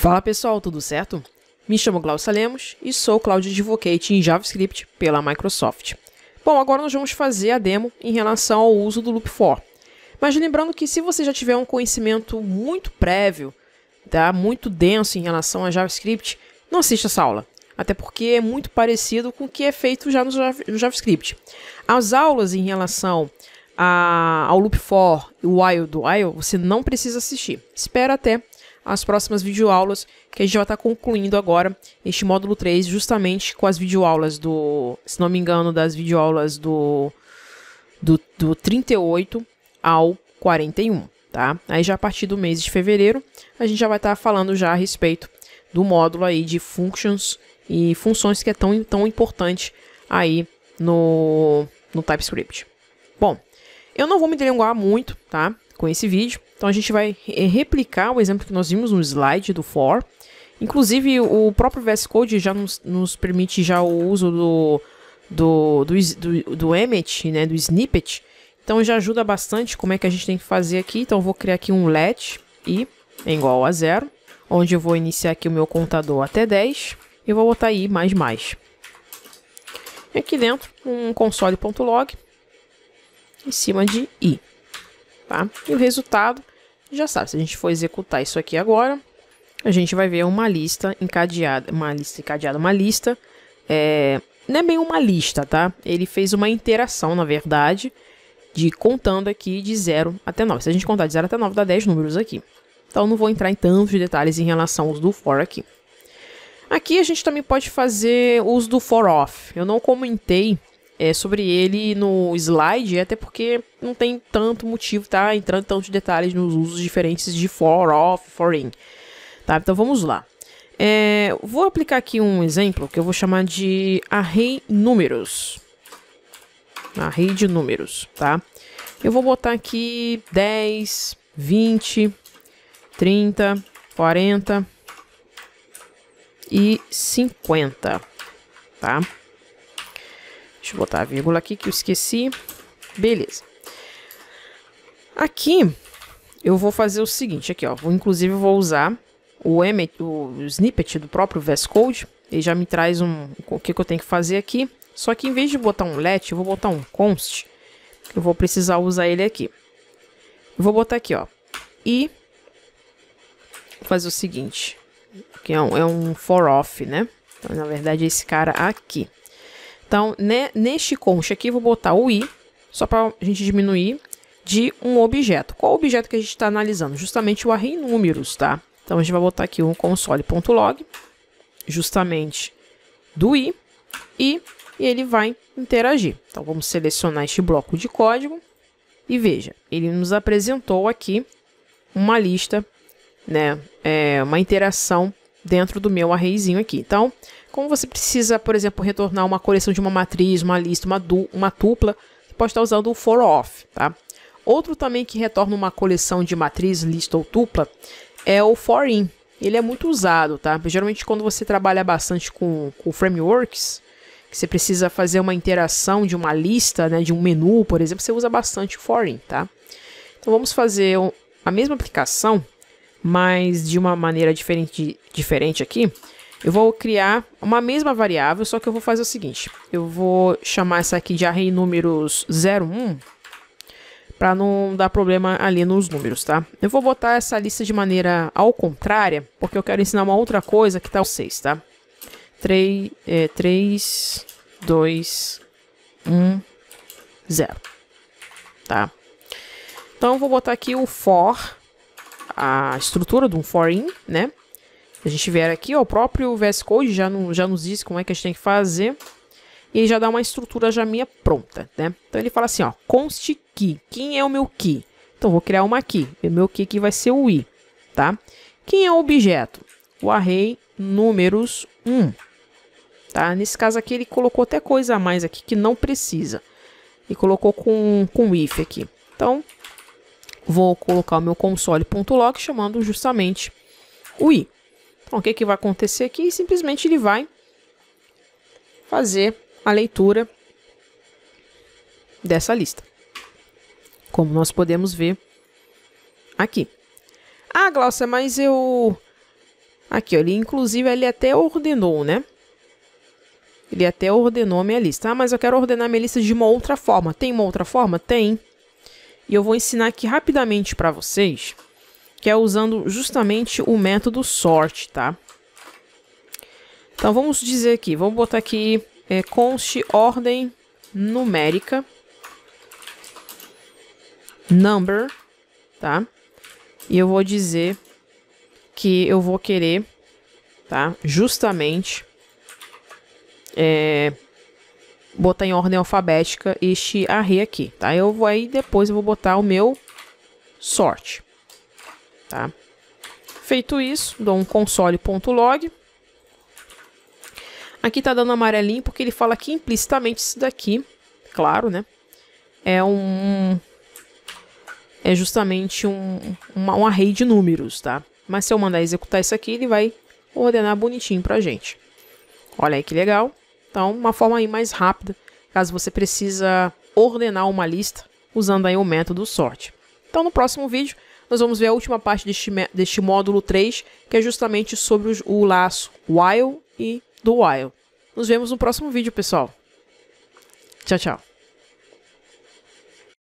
Fala pessoal, tudo certo? Me chamo Glaucia Lemos e sou Cloud Advocate em JavaScript pela Microsoft. Bom, agora nós vamos fazer a demo em relação ao uso do loop for. Mas lembrando que se você já tiver um conhecimento muito prévio, tá, muito denso em relação a JavaScript, não assista essa aula, até porque é muito parecido com o que é feito já no JavaScript. As aulas em relação a, ao loop for e o while do while, você não precisa assistir. Espera até as próximas videoaulas, que a gente vai estar tá concluindo agora este módulo 3, justamente com as videoaulas do, se não me engano, das videoaulas do, do, do 38 ao 41, tá? Aí já a partir do mês de fevereiro, a gente já vai estar tá falando já a respeito do módulo aí de functions e funções que é tão, tão importante aí no, no TypeScript. Bom, eu não vou me delongar muito, tá? Com esse vídeo. Então a gente vai eh, replicar o exemplo que nós vimos no slide do for. Inclusive o próprio VS Code já nos, nos permite já o uso do, do, do, do, do né, do snippet. Então já ajuda bastante como é que a gente tem que fazer aqui. Então eu vou criar aqui um let i é igual a zero, onde eu vou iniciar aqui o meu contador até 10 e vou botar i mais mais. E aqui dentro um console.log em cima de i. Tá? E o resultado já sabe, se a gente for executar isso aqui agora, a gente vai ver uma lista encadeada, uma lista encadeada, uma lista. É, não é bem uma lista, tá? Ele fez uma interação, na verdade, de contando aqui de 0 até 9. Se a gente contar de 0 até 9, dá 10 números aqui. Então não vou entrar em tantos detalhes em relação aos do for aqui. Aqui a gente também pode fazer uso do for off. Eu não comentei é, sobre ele no slide, até porque não tem tanto motivo, tá? Entrando tantos detalhes nos usos diferentes de for, off, for in. Tá? Então vamos lá. É, vou aplicar aqui um exemplo que eu vou chamar de array números. Array de números, tá? Eu vou botar aqui 10, 20, 30, 40 e 50, tá? Deixa eu botar a vírgula aqui que eu esqueci. Beleza. Aqui eu vou fazer o seguinte aqui, ó. Vou, inclusive vou usar o, o, snippet do próprio VS Code. Ele já me traz um, o que, que eu tenho que fazer aqui. Só que em vez de botar um let, eu vou botar um const. Eu vou precisar usar ele aqui. Eu vou botar aqui, ó. E fazer o seguinte. Que é um, é um for off, né? Então, na verdade, é esse cara aqui. Então, né, neste concha aqui, vou botar o i, só para a gente diminuir, de um objeto. Qual objeto que a gente está analisando? Justamente o array números, tá? Então, a gente vai botar aqui um console.log, justamente do i, e, e ele vai interagir. Então, vamos selecionar este bloco de código e veja, ele nos apresentou aqui uma lista, né, é, uma interação dentro do meu arrayzinho aqui. Então, como você precisa, por exemplo, retornar uma coleção de uma matriz, uma lista, uma, du uma tupla, você pode estar usando o for off, tá? Outro também que retorna uma coleção de matriz, lista ou tupla é o for in. Ele é muito usado, tá? Geralmente quando você trabalha bastante com, com frameworks, que você precisa fazer uma interação de uma lista, né, de um menu, por exemplo, você usa bastante o for in, tá? Então vamos fazer a mesma aplicação, mas de uma maneira diferente, diferente aqui. Eu vou criar uma mesma variável, só que eu vou fazer o seguinte. Eu vou chamar essa aqui de array números 01, para não dar problema ali nos números, tá? Eu vou botar essa lista de maneira ao contrário, porque eu quero ensinar uma outra coisa que tá o 6, tá? 3, é, 3 2, 1, 0, tá? Então, eu vou botar aqui o for, a estrutura de um for in, né? Se a gente vier aqui, ó, o próprio VS Code já, não, já nos diz como é que a gente tem que fazer. E já dá uma estrutura já minha pronta, né? Então ele fala assim, ó, const key. Quem é o meu key? Então vou criar uma key. E meu key aqui vai ser o i, tá? Quem é o objeto? O array números 1, tá? Nesse caso aqui ele colocou até coisa a mais aqui que não precisa. E colocou com, com if aqui. Então, vou colocar o meu console.log chamando justamente o i. Então, o que, que vai acontecer aqui? Simplesmente ele vai fazer a leitura dessa lista, como nós podemos ver aqui. Ah, Glaucia, mas eu... Aqui, ó, ele, inclusive, ele até ordenou, né? Ele até ordenou a minha lista. Ah, mas eu quero ordenar minha lista de uma outra forma. Tem uma outra forma? Tem. E eu vou ensinar aqui rapidamente para vocês que é usando justamente o método sort, tá? Então vamos dizer aqui, vamos botar aqui é, ordem numérica number, tá? E eu vou dizer que eu vou querer, tá? Justamente é, botar em ordem alfabética este array aqui, tá? Eu vou aí depois eu vou botar o meu sort. Tá? Feito isso, dou um console.log. Aqui tá dando amarelinho porque ele fala que implicitamente isso daqui, claro, né? É um... É justamente um, uma, um array de números, tá? Mas se eu mandar executar isso aqui, ele vai ordenar bonitinho pra gente. Olha aí que legal. Então, uma forma aí mais rápida, caso você precisa ordenar uma lista usando aí o método sort. Então, no próximo vídeo nós vamos ver a última parte deste, deste módulo 3, que é justamente sobre os, o laço while e do while. Nos vemos no próximo vídeo, pessoal. Tchau, tchau.